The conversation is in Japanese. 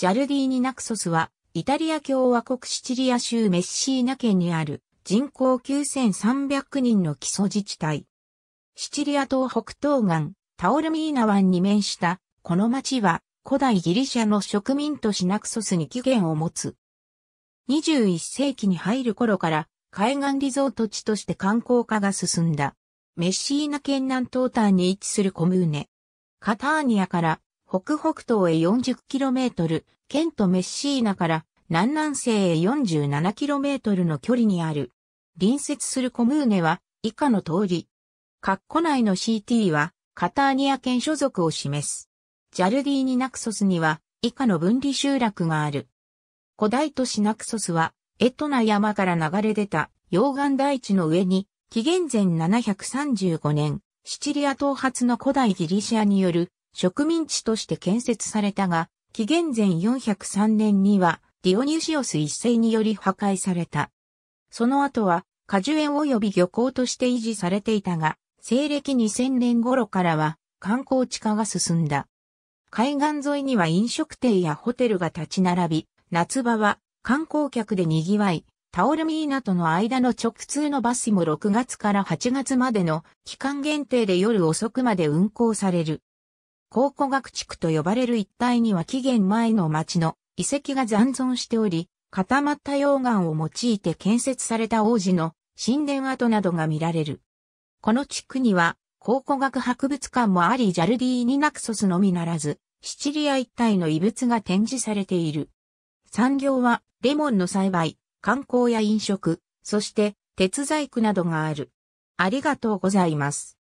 ジャルディーニ・ナクソスは、イタリア共和国シチリア州メッシーナ県にある人口9300人の基礎自治体。シチリア島北東岸、タオルミーナ湾に面した、この町は古代ギリシャの植民都市ナクソスに起源を持つ。21世紀に入る頃から海岸リゾート地として観光化が進んだ。メッシーナ県南東端に位置するコムーネ。カターニアから北北東へ 40km、ケント・メッシーナから南南西へ 47km の距離にある。隣接するコムーネは以下の通り。カッコ内の CT はカターニア県所属を示す。ジャルディーニ・ナクソスには以下の分離集落がある。古代都市ナクソスはエトナ山から流れ出た溶岩大地の上に紀元前735年、シチリア頭発の古代ギリシアによる植民地として建設されたが、紀元前403年にはディオニュシオス一世により破壊された。その後は果樹園及び漁港として維持されていたが、西暦2000年頃からは観光地化が進んだ。海岸沿いには飲食店やホテルが立ち並び、夏場は観光客で賑わい、タオルミーナとの間の直通のバスも6月から8月までの期間限定で夜遅くまで運行される。考古学地区と呼ばれる一帯には紀元前の町の遺跡が残存しており、固まった溶岩を用いて建設された王子の神殿跡などが見られる。この地区には考古学博物館もありジャルディーニナクソスのみならず、シチリア一帯の遺物が展示されている。産業はレモンの栽培、観光や飲食、そして鉄細工などがある。ありがとうございます。